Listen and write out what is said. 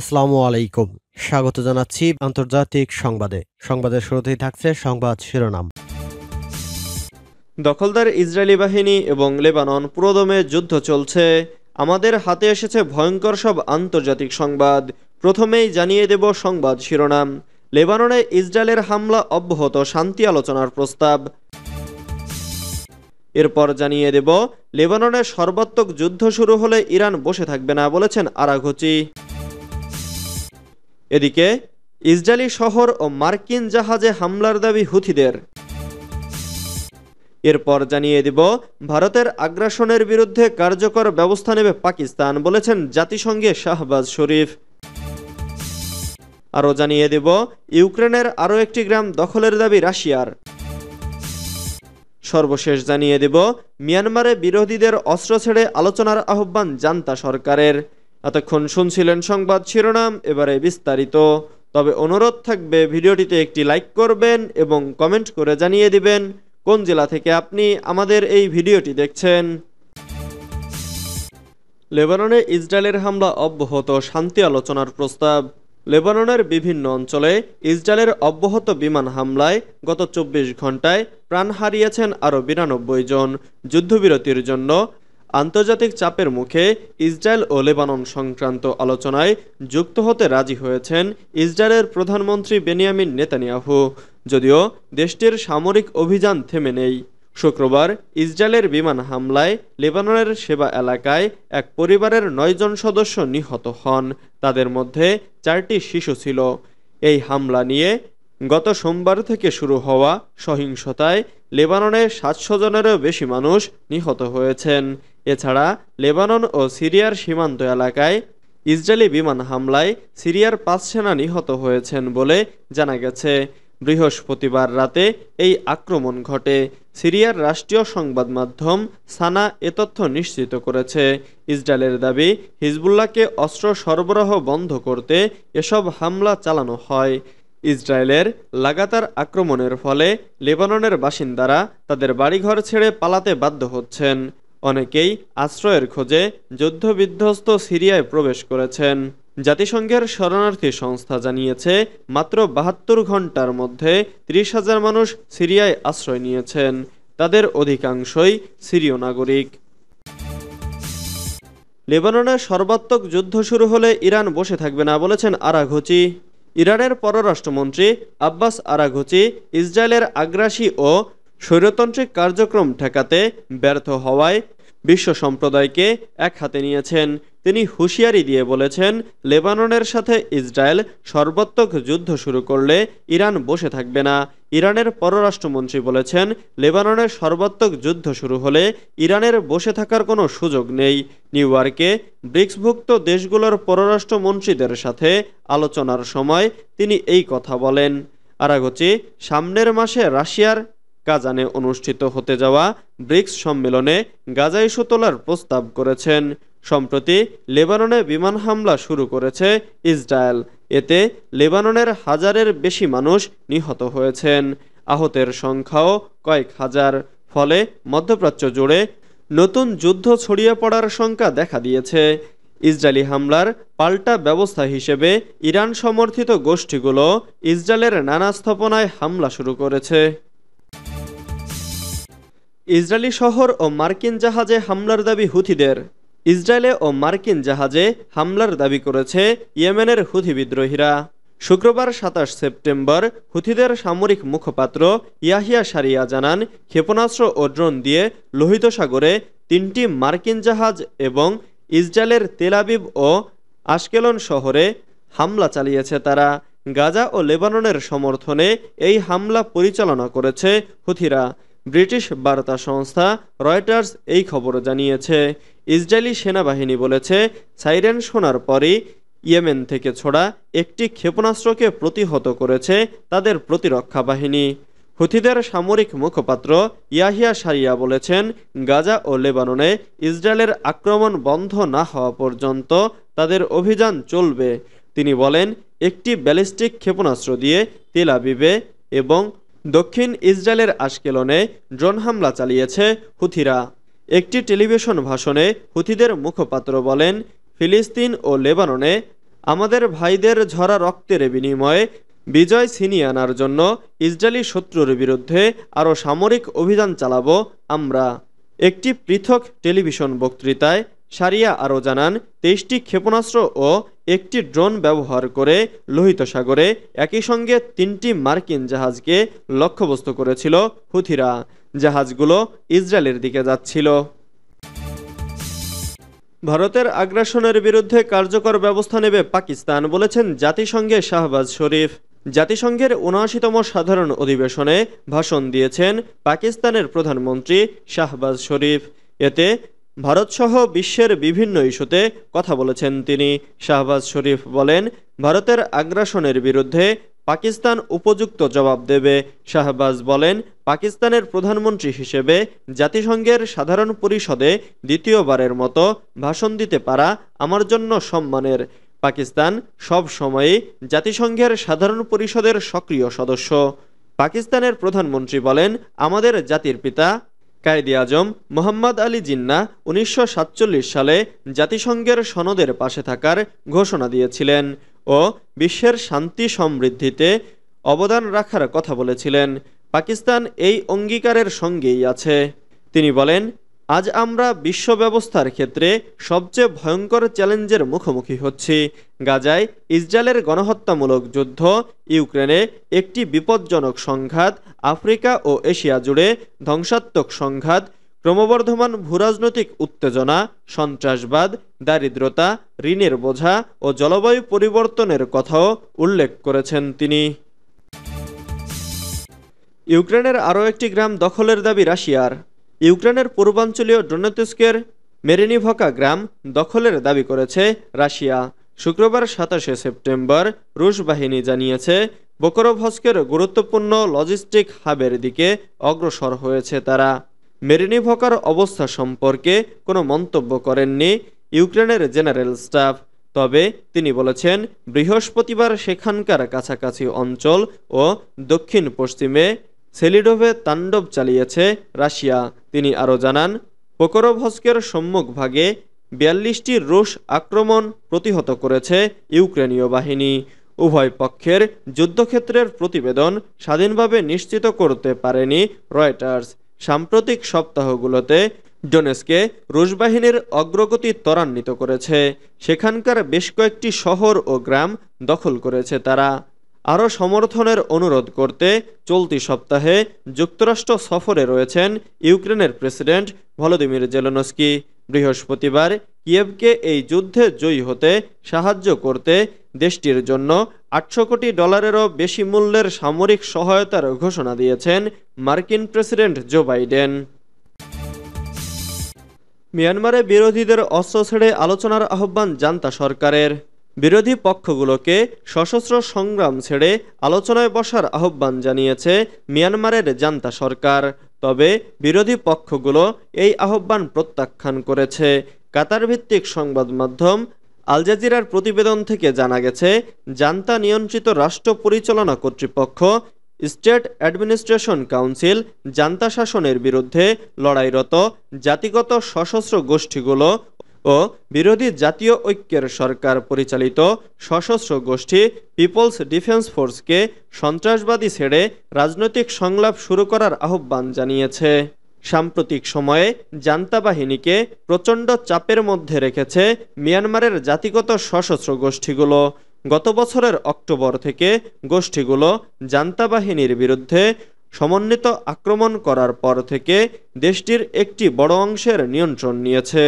আসসালামু আলাইকুম স্বাগত জানাচ্ছি আন্তর্জাতিক সংবাদে সংবাদের শুরুতেই থাকছে সংবাদ শিরোনাম দখলদার ইসরায়েলি বাহিনী এবং লেবানন পুরোদমে যুদ্ধ চলছে আমাদের হাতে এসেছে ভয়ঙ্কর সব আন্তর্জাতিক সংবাদ প্রথমেই জানিয়ে দেব সংবাদ শিরোনাম লেবাননে ইসরায়েলের হামলা অব্যাহত শান্তি আলোচনার প্রস্তাব এরপর জানিয়ে দেব লেবাননে সর্বাত্মক যুদ্ধ শুরু হলে ইরান বসে থাকবে না বলেছেন আরাঘুচি এদিকে ইসরায়েলি শহর ও মার্কিন জাহাজে হামলার দাবি হুথিদের এরপর জানিয়ে দিব ভারতের আগ্রাসনের বিরুদ্ধে কার্যকর ব্যবস্থা নেবে পাকিস্তান বলেছেন জাতিসংঘে শাহবাজ শরীফ আরও জানিয়ে দেব ইউক্রেনের আরও একটি গ্রাম দখলের দাবি রাশিয়ার সর্বশেষ জানিয়ে দেব মিয়ানমারে বিরোধীদের অস্ত্র ছেড়ে আলোচনার আহ্বান জান্তা সরকারের এতক্ষণ শুনছিলেন সংবাদ শিরোনাম এবারে বিস্তারিত তবে অনুরোধ থাকবে ভিডিওটিতে একটি লাইক করবেন এবং কমেন্ট করে জানিয়ে দিবেন কোন জেলা থেকে আপনি আমাদের এই ভিডিওটি দেখছেন লেবাননে ইসরায়েলের হামলা অব্যাহত শান্তি আলোচনার প্রস্তাব লেবাননের বিভিন্ন অঞ্চলে ইসরায়েলের অব্যাহত বিমান হামলায় গত চব্বিশ ঘন্টায় প্রাণ হারিয়েছেন আরও বিরানব্বই জন যুদ্ধবিরতির জন্য আন্তর্জাতিক চাপের মুখে ইসরায়েল ও লেবানন সংক্রান্ত আলোচনায় যুক্ত হতে রাজি হয়েছেন ইসরায়েলের প্রধানমন্ত্রী বেনিয়ামিন নেতানিয়াহু যদিও দেশটির সামরিক অভিযান থেমে নেই শুক্রবার ইসরায়েলের বিমান হামলায় লেবাননের সেবা এলাকায় এক পরিবারের নয়জন সদস্য নিহত হন তাদের মধ্যে চারটি শিশু ছিল এই হামলা নিয়ে গত সোমবার থেকে শুরু হওয়া সহিংসতায় লেবাননে সাতশো জনেরও বেশি মানুষ নিহত হয়েছেন এছাড়া লেবানন ও সিরিয়ার সীমান্ত এলাকায় ইসরায়েলি বিমান হামলায় সিরিয়ার পাঁচ সেনা নিহত হয়েছেন বলে জানা গেছে বৃহস্পতিবার রাতে এই আক্রমণ ঘটে সিরিয়ার রাষ্ট্রীয় সংবাদ মাধ্যম সানা এ তথ্য নিশ্চিত করেছে ইসরায়েলের দাবি হিজবুল্লাহকে অস্ত্র সরবরাহ বন্ধ করতে এসব হামলা চালানো হয় ইসরায়েলের লাগাতার আক্রমণের ফলে লেবাননের বাসিন্দারা তাদের বাড়িঘর ছেড়ে পালাতে বাধ্য হচ্ছেন অনেকেই আশ্রয়ের খোঁজে যুদ্ধবিধ্বস্ত সিরিয়ায় প্রবেশ করেছেন জাতিসংঘের শরণার্থী সংস্থা জানিয়েছে মাত্র বাহাত্তর ঘন্টার মধ্যে ত্রিশ হাজার মানুষ সিরিয়ায় আশ্রয় নিয়েছেন তাদের অধিকাংশই সিরীয় নাগরিক লেবাননে সর্বাত্মক যুদ্ধ শুরু হলে ইরান বসে থাকবে না বলেছেন আরাঘুচি ইরানের পররাষ্ট্রমন্ত্রী আব্বাস আরাঘুচি ইসরায়েলের আগ্রাসী ও স্বৈরতান্ত্রিক কার্যক্রম ঠেকাতে ব্যর্থ হওয়ায় বিশ্ব সম্প্রদায়কে এক হাতে নিয়েছেন তিনি হুঁশিয়ারি দিয়ে বলেছেন লেবাননের সাথে ইসরায়েল সর্বাত্মক যুদ্ধ শুরু করলে ইরান বসে থাকবে না ইরানের পররাষ্ট্রমন্ত্রী বলেছেন লেবাননের সর্বাত্মক যুদ্ধ শুরু হলে ইরানের বসে থাকার কোনো সুযোগ নেই নিউ ইয়র্কে ব্রিক্সভুক্ত দেশগুলোর পররাষ্ট্রমন্ত্রীদের সাথে আলোচনার সময় তিনি এই কথা বলেন আরাগোচি সামনের মাসে রাশিয়ার কাজানে অনুষ্ঠিত হতে যাওয়া ব্রিক্স সম্মেলনে গাজা ইস্যু তোলার প্রস্তাব করেছেন সম্প্রতি লেবাননে বিমান হামলা শুরু করেছে ইসরায়েল এতে লেবাননের হাজারের বেশি মানুষ নিহত হয়েছেন আহতের সংখ্যাও কয়েক হাজার ফলে মধ্যপ্রাচ্য জুড়ে নতুন যুদ্ধ ছড়িয়ে পড়ার শঙ্কা দেখা দিয়েছে ইসরায়েলি হামলার পাল্টা ব্যবস্থা হিসেবে ইরান সমর্থিত গোষ্ঠীগুলো ইসরায়েলের নানা স্থাপনায় হামলা শুরু করেছে ইসরায়েলি শহর ও মার্কিন জাহাজে হামলার দাবি হুথিদের ইসরায়েলে ও মার্কিন জাহাজে হামলার দাবি করেছে ইয়েমেনের হুথি বিদ্রোহীরা শুক্রবার সাতাশ সেপ্টেম্বর হুথিদের সামরিক মুখপাত্র ইয়াহিয়া সারিয়া জানান ক্ষেপণাস্ত্র ও ড্রোন দিয়ে লোহিত সাগরে তিনটি মার্কিন জাহাজ এবং ইসরায়েলের তেলাবিব ও আশকেলন শহরে হামলা চালিয়েছে তারা গাজা ও লেবাননের সমর্থনে এই হামলা পরিচালনা করেছে হুথিরা ব্রিটিশ বার্তা সংস্থা রয়টার্স এই খবর জানিয়েছে ইসরায়েলি সেনাবাহিনী বলেছে সাইরেন শোনার পরই ইয়েমেন থেকে ছোড়া একটি ক্ষেপণাস্ত্রকে প্রতিহত করেছে তাদের প্রতিরক্ষা বাহিনী হুথিদের সামরিক মুখপাত্র ইয়াহিয়া সারিয়া বলেছেন গাজা ও লেবাননে ইসরায়েলের আক্রমণ বন্ধ না হওয়া পর্যন্ত তাদের অভিযান চলবে তিনি বলেন একটি ব্যালিস্টিক ক্ষেপণাস্ত্র দিয়ে তেলাবিবে এবং দক্ষিণ ইসরায়েলের আশকেলনে ড্রোন হামলা চালিয়েছে হুথিরা একটি টেলিভিশন ভাষণে হুথিদের মুখপাত্র বলেন ফিলিস্তিন ও লেবাননে আমাদের ভাইদের ঝরা রক্তের বিনিময়ে বিজয় ছিনিয়ে আনার জন্য ইসরায়েলি শত্রুর বিরুদ্ধে আরও সামরিক অভিযান চালাব আমরা একটি পৃথক টেলিভিশন বক্তৃতায় সারিয়া আরও জানান তেইশটি ক্ষেপণাস্ত্র ও একটি ড্রোন ব্যবহার করে লোহিত সাগরে একই সঙ্গে তিনটি মার্কিন জাহাজকে লক্ষ্যবস্তু করেছিল হুথিরা জাহাজগুলো ইসরায়েলের দিকে যাচ্ছিল ভারতের আগ্রাসনের বিরুদ্ধে কার্যকর ব্যবস্থা নেবে পাকিস্তান বলেছেন জাতিসংঘে শাহবাজ শরীফ জাতিসংঘের উনআশিতম সাধারণ অধিবেশনে ভাষণ দিয়েছেন পাকিস্তানের প্রধানমন্ত্রী শাহবাজ শরীফ এতে ভারতসহ বিশ্বের বিভিন্ন ইস্যুতে কথা বলেছেন তিনি শাহবাজ শরীফ বলেন ভারতের আগ্রাসনের বিরুদ্ধে পাকিস্তান উপযুক্ত জবাব দেবে শাহবাজ বলেন পাকিস্তানের প্রধানমন্ত্রী হিসেবে জাতিসংঘের সাধারণ পরিষদে দ্বিতীয়বারের মতো ভাষণ দিতে পারা আমার জন্য সম্মানের পাকিস্তান সব সময়ই জাতিসংঘের সাধারণ পরিষদের সক্রিয় সদস্য পাকিস্তানের প্রধানমন্ত্রী বলেন আমাদের জাতির পিতা কায়েদে আজম মোহাম্মদ আলী জিন্না উনিশশো সালে জাতিসংঘের সনদের পাশে থাকার ঘোষণা দিয়েছিলেন ও বিশ্বের শান্তি সমৃদ্ধিতে অবদান রাখার কথা বলেছিলেন পাকিস্তান এই অঙ্গীকারের সঙ্গেই আছে তিনি বলেন আজ আমরা বিশ্ব ব্যবস্থার ক্ষেত্রে সবচেয়ে ভয়ঙ্কর চ্যালেঞ্জের মুখোমুখি হচ্ছি গাজায় ইসরায়েলের গণহত্যামূলক যুদ্ধ ইউক্রেনে একটি বিপজ্জনক সংঘাত আফ্রিকা ও এশিয়া জুড়ে ধ্বংসাত্মক সংঘাত ক্রমবর্ধমান ভূরাজনৈতিক উত্তেজনা সন্ত্রাসবাদ দারিদ্রতা ঋণের বোঝা ও জলবায়ু পরিবর্তনের কথাও উল্লেখ করেছেন তিনি ইউক্রেনের আরও একটি গ্রাম দখলের দাবি রাশিয়ার ইউক্রেনের পূর্বাঞ্চলীয় ডোনেতস্কের মেরিনিভকা গ্রাম দখলের দাবি করেছে রাশিয়া শুক্রবার সাতাশে সেপ্টেম্বর রুশ বাহিনী জানিয়েছে বোকরোভস্কের গুরুত্বপূর্ণ লজিস্টিক হাবের দিকে অগ্রসর হয়েছে তারা মেরিনিভকার অবস্থা সম্পর্কে কোনো মন্তব্য করেননি ইউক্রেনের জেনারেল স্টাফ তবে তিনি বলেছেন বৃহস্পতিবার সেখানকার কাছাকাছি অঞ্চল ও দক্ষিণ পশ্চিমে সেলিডোভে তাণ্ডব চালিয়েছে রাশিয়া তিনি আরও জানান পোকরোভস্কের সম্মুখভাগে বিয়াল্লিশটি রুশ আক্রমণ প্রতিহত করেছে ইউক্রেনীয় বাহিনী উভয় পক্ষের যুদ্ধক্ষেত্রের প্রতিবেদন স্বাধীনভাবে নিশ্চিত করতে পারেনি রয়টার্স সাম্প্রতিক সপ্তাহগুলোতে ডোনেস্কে রুশ বাহিনীর অগ্রগতি ত্বরান্বিত করেছে সেখানকার বেশ কয়েকটি শহর ও গ্রাম দখল করেছে তারা আরও সমর্থনের অনুরোধ করতে চলতি সপ্তাহে যুক্তরাষ্ট্র সফরে রয়েছেন ইউক্রেনের প্রেসিডেন্ট ভলোদিমির জেলনস্কি বৃহস্পতিবার কিয়েভকে এই যুদ্ধে জয়ী হতে সাহায্য করতে দেশটির জন্য আটশো কোটি ডলারেরও বেশি মূল্যের সামরিক সহায়তার ঘোষণা দিয়েছেন মার্কিন প্রেসিডেন্ট জো বাইডেন মিয়ানমারে বিরোধীদের অস্ত্র ছেড়ে আলোচনার আহ্বান জান্তা সরকারের বিরোধী পক্ষগুলোকে সশস্ত্র সংগ্রাম ছেড়ে আলোচনায় বসার আহ্বান জানিয়েছে মিয়ানমারের জান্তা সরকার তবে বিরোধী পক্ষগুলো এই আহ্বান প্রত্যাখ্যান করেছে কাতার ভিত্তিক সংবাদ মাধ্যম আল জাজিরার প্রতিবেদন থেকে জানা গেছে জান্তা নিয়ন্ত্রিত রাষ্ট্র পরিচালনা কর্তৃপক্ষ স্টেট অ্যাডমিনিস্ট্রেশন কাউন্সিল জান্তা শাসনের বিরুদ্ধে লড়াইরত জাতিগত সশস্ত্র গোষ্ঠীগুলো ও বিরোধী জাতীয় ঐক্যের সরকার পরিচালিত সশস্ত্র গোষ্ঠী পিপলস ডিফেন্স ফোর্সকে সন্ত্রাসবাদী ছেড়ে রাজনৈতিক সংলাপ শুরু করার আহ্বান জানিয়েছে সাম্প্রতিক সময়ে জান্তা বাহিনীকে প্রচণ্ড চাপের মধ্যে রেখেছে মিয়ানমারের জাতিগত সশস্ত্র গোষ্ঠীগুলো গত বছরের অক্টোবর থেকে গোষ্ঠীগুলো জান্তা বাহিনীর বিরুদ্ধে সমন্বিত আক্রমণ করার পর থেকে দেশটির একটি বড় অংশের নিয়ন্ত্রণ নিয়েছে